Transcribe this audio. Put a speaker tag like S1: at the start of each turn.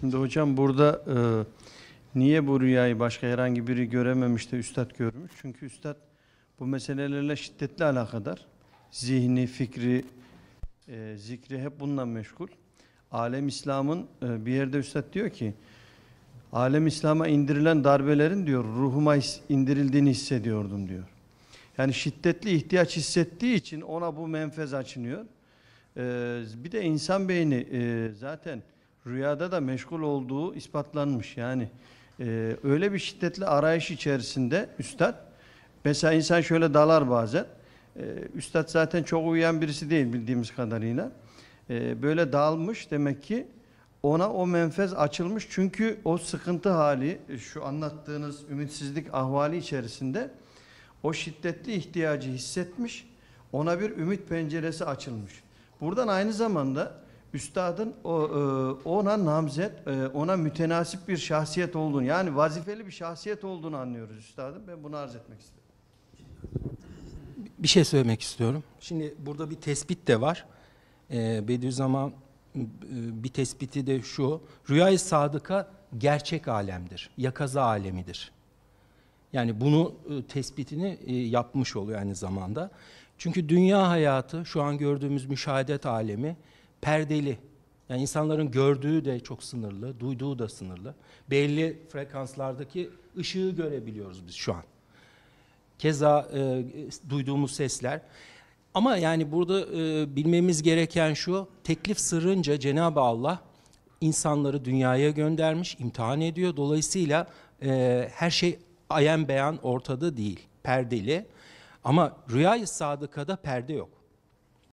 S1: Şimdi hocam burada e, niye bu rüyayı başka herhangi biri görememiş de üstad görmüş? Çünkü üstad bu meselelerle şiddetli alakadar. Zihni, fikri, e, zikri hep bununla meşgul. Alem İslam'ın e, bir yerde üstad diyor ki, Alem İslam'a indirilen darbelerin diyor ruhuma indirildiğini hissediyordum diyor. Yani şiddetli ihtiyaç hissettiği için ona bu menfez açınıyor. E, bir de insan beyni e, zaten rüyada da meşgul olduğu ispatlanmış. Yani e, öyle bir şiddetli arayış içerisinde üstad, mesela insan şöyle dalar bazen, e, üstad zaten çok uyuyan birisi değil bildiğimiz kadarıyla. E, böyle dalmış demek ki ona o menfez açılmış çünkü o sıkıntı hali, e, şu anlattığınız ümitsizlik ahvali içerisinde o şiddetli ihtiyacı hissetmiş, ona bir ümit penceresi açılmış. Buradan aynı zamanda üstadın o, e, ona namzet, e, ona mütenasip bir şahsiyet olduğunu, yani vazifeli bir şahsiyet olduğunu anlıyoruz üstadım. Ben bunu arz etmek istedim.
S2: Bir şey söylemek istiyorum.
S1: Şimdi burada bir
S2: tespit de var. E, Bediüzzaman bir tespiti de şu. Rüyayı sadıka gerçek alemdir. Yakaza alemidir. Yani bunu tespitini yapmış oluyor aynı zamanda. Çünkü dünya hayatı, şu an gördüğümüz müşahedet alemi, perdeli. Yani insanların gördüğü de çok sınırlı, duyduğu da sınırlı. Belli frekanslardaki ışığı görebiliyoruz biz şu an. Keza e, duyduğumuz sesler. Ama yani burada e, bilmemiz gereken şu, teklif sırrınca Cenab-ı Allah insanları dünyaya göndermiş, imtihan ediyor. Dolayısıyla e, her şey ayen beyan ortada değil, perdeli. Ama rüyayı sadıkada perde yok.